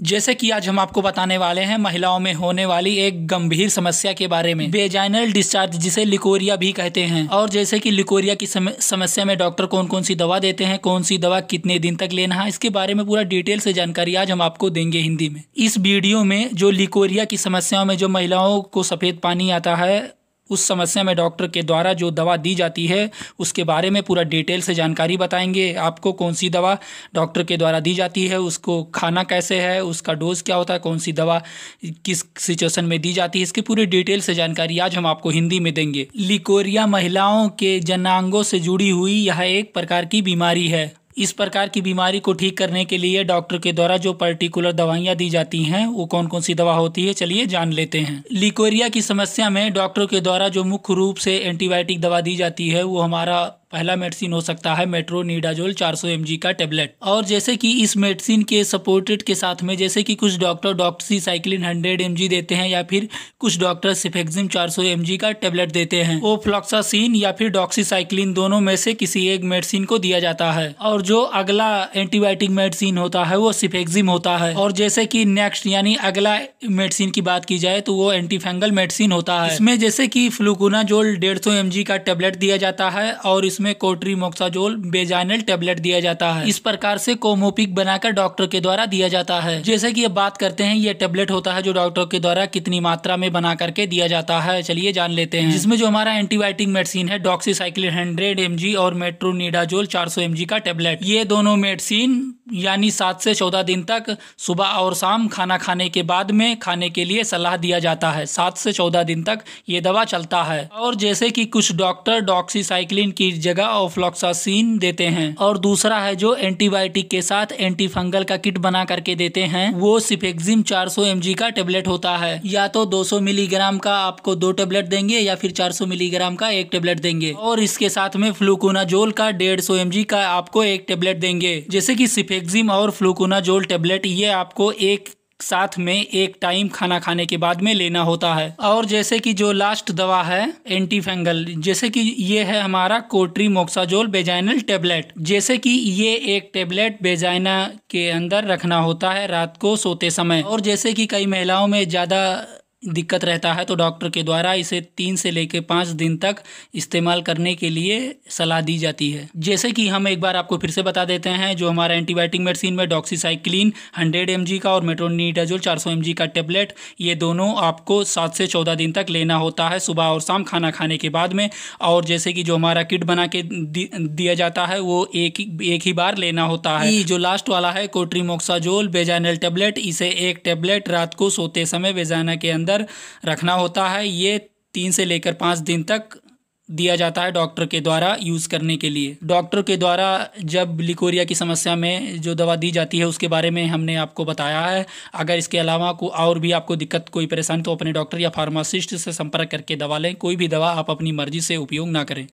जैसे कि आज हम आपको बताने वाले हैं महिलाओं में होने वाली एक गंभीर समस्या के बारे में बेजाइनल डिस्चार्ज जिसे लिकोरिया भी कहते हैं और जैसे कि लिकोरिया की समस्या में डॉक्टर कौन कौन सी दवा देते हैं कौन सी दवा कितने दिन तक लेना है इसके बारे में पूरा डिटेल से जानकारी आज हम आपको देंगे हिंदी में इस वीडियो में जो लिकोरिया की समस्याओं में जो महिलाओं को सफेद पानी आता है उस समस्या में डॉक्टर के द्वारा जो दवा दी जाती है उसके बारे में पूरा डिटेल से जानकारी बताएंगे आपको कौन सी दवा डॉक्टर के द्वारा दी जाती है उसको खाना कैसे है उसका डोज़ क्या होता है कौन सी दवा किस सिचुएशन में दी जाती है इसकी पूरी डिटेल से जानकारी आज हम आपको हिंदी में देंगे लिकोरिया महिलाओं के जनांगों से जुड़ी हुई यह एक प्रकार की बीमारी है इस प्रकार की बीमारी को ठीक करने के लिए डॉक्टर के द्वारा जो पर्टिकुलर दवाइयाँ दी जाती हैं वो कौन कौन सी दवा होती है चलिए जान लेते हैं लिकोरिया की समस्या में डॉक्टर के द्वारा जो मुख्य रूप से एंटीबायोटिक दवा दी जाती है वो हमारा पहला मेडिसिन हो सकता है मेट्रो नीडाजोल 400 एमजी का टेबलेट और जैसे कि इस मेडिसिन के सपोर्टेड के साथ में जैसे कि कुछ डॉक्टर डॉक्टरी साइक्लिन 100 एमजी देते हैं या फिर कुछ डॉक्टर सिफेक्जिम 400 एमजी का टेबलेट देते हैं वो फ्लॉक्सासिन या फिर डॉक्सीसाइक्लिन दोनों में से किसी एक मेडिसिन को दिया जाता है और जो अगला एंटीबायोटिक मेडिसिन होता है वो सिफेक्सिम होता है और जैसे की नेक्स्ट यानी अगला मेडिसिन की बात की जाए तो वो एंटीफेंगल मेडिसिन होता है इसमें जैसे की फ्लूकुनाजोल डेढ़ सौ का टेबलेट दिया जाता है और इस जिसमें कोटरी कोट्रीमोक्साजोल बेजाइनल टेबलेट दिया जाता है इस प्रकार से कोमोपिक बनाकर डॉक्टर के द्वारा दिया जाता है जैसे कि अब बात करते हैं ये टेबलेट होता है जो डॉक्टर के द्वारा कितनी मात्रा में बना करके दिया जाता है चलिए जान लेते हैं जिसमें जो हमारा एंटीबायोटिक मेडिसिन है डॉक्सीसाइक्लिन हंड्रेड एम और मेट्रोनिडाजोल चार सौ का टेबलेट ये दोनों मेडिसिन यानी सात से चौदह दिन तक सुबह और शाम खाना खाने के बाद में खाने के लिए सलाह दिया जाता है सात से चौदह दिन तक ये दवा चलता है और जैसे कि कुछ डॉक्टर डॉक्सीसाइक्लिन की जगह ऑफ्लॉक्सासीन देते हैं और दूसरा है जो एंटीबायोटिक के साथ एंटी फंगल का किट बना करके देते हैं वो सिफेक्जिम चार सौ का टेबलेट होता है या तो दो सौ मिलीग्राम का आपको दो टेबलेट देंगे या फिर चार सौ मिलीग्राम का एक टेबलेट देंगे और इसके साथ में फ्लूकोनाजोल का डेढ़ सौ का आपको एक टेबलेट देंगे जैसे की फ्लेक्सिम और फ्लूकोनाजोल टेबलेट ये आपको एक साथ में एक टाइम खाना खाने के बाद में लेना होता है और जैसे कि जो लास्ट दवा है एंटी फंगल जैसे कि ये है हमारा कोट्री मोक्साजोल बेजाइनल टेबलेट जैसे कि ये एक टेबलेट बेजाइना के अंदर रखना होता है रात को सोते समय और जैसे कि कई महिलाओं में ज़्यादा दिक्कत रहता है तो डॉक्टर के द्वारा इसे तीन से लेकर पाँच दिन तक इस्तेमाल करने के लिए सलाह दी जाती है जैसे कि हम एक बार आपको फिर से बता देते हैं जो हमारा एंटीबायोटिक मेडिसिन में डॉक्सीसाइक्लिन 100 एम का और मेट्रोनीडाजोल 400 एम का टेबलेट ये दोनों आपको सात से चौदह दिन तक लेना होता है सुबह और शाम खाना खाने के बाद में और जैसे कि जो हमारा किट बना के दिया जाता है वो एक ही एक ही बार लेना होता है जो लास्ट वाला है कोट्रीमोक्साजोल बेजानल टेबलेट इसे एक टेबलेट रात को सोते समय बेजाना के अंदर अंदर रखना होता है ये तीन से लेकर पाँच दिन तक दिया जाता है डॉक्टर के द्वारा यूज़ करने के लिए डॉक्टर के द्वारा जब लिकोरिया की समस्या में जो दवा दी जाती है उसके बारे में हमने आपको बताया है अगर इसके अलावा को और भी आपको दिक्कत कोई परेशानी तो अपने डॉक्टर या फार्मासिस्ट से संपर्क करके दवा लें कोई भी दवा आप अपनी मर्ज़ी से उपयोग ना करें